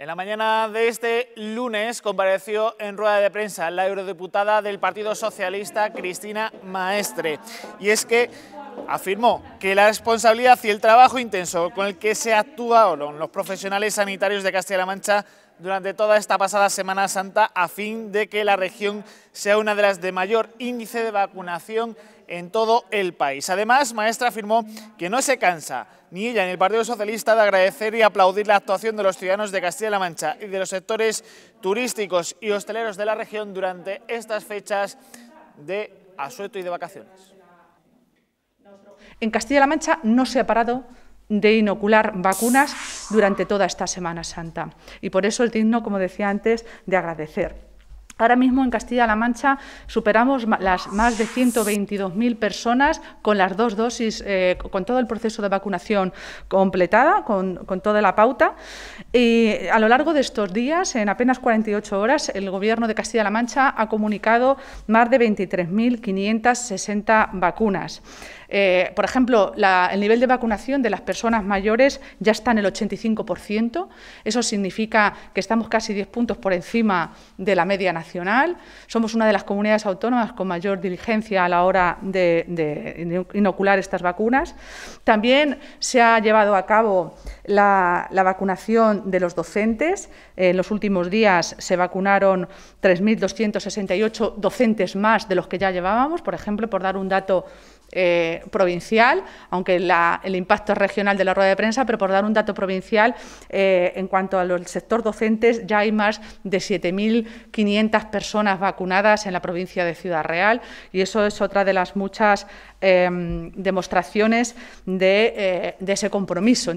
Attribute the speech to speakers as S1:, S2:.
S1: En la mañana de este lunes compareció en rueda de prensa la eurodiputada del Partido Socialista, Cristina Maestre. Y es que afirmó que la responsabilidad y el trabajo intenso con el que se actuaron los profesionales sanitarios de Castilla-La Mancha durante toda esta pasada Semana Santa a fin de que la región sea una de las de mayor índice de vacunación en todo el país. Además, Maestra afirmó que no se cansa ni ella ni el Partido Socialista de agradecer y aplaudir la actuación de los ciudadanos de Castilla-La Mancha y de los sectores turísticos y hosteleros de la región durante estas fechas de asueto y de vacaciones.
S2: En Castilla-La Mancha no se ha parado de inocular vacunas durante toda esta Semana Santa. Y por eso es digno, como decía antes, de agradecer. Ahora mismo en Castilla-La Mancha superamos las más de 122.000 personas con las dos dosis, eh, con todo el proceso de vacunación completada, con, con, toda la pauta. Y a lo largo de estos días, en apenas 48 horas, el Gobierno de Castilla-La Mancha ha comunicado más de 23.560 vacunas. Eh, por ejemplo, el nivel de vacunación de las personas mayores ya está en el 85%. Eso significa que estamos casi 10 puntos por encima de la media nacional. Somos una de las comunidades autónomas con mayor diligencia a la hora de, inocular estas vacunas. También se ha llevado a cabo la, vacunación de los docentes. en los últimos días se vacunaron 3.268 docentes más de los que ya llevábamos. Por ejemplo, por dar un dato eh, provincial, aunque el impacto es regional de la rueda de prensa, pero por dar un dato provincial, eh, en cuanto al sector docentes, ya hay más de 7.500 personas vacunadas en la provincia de Ciudad Real y eso es otra de las muchas em, demostraciones eh, de ese compromiso.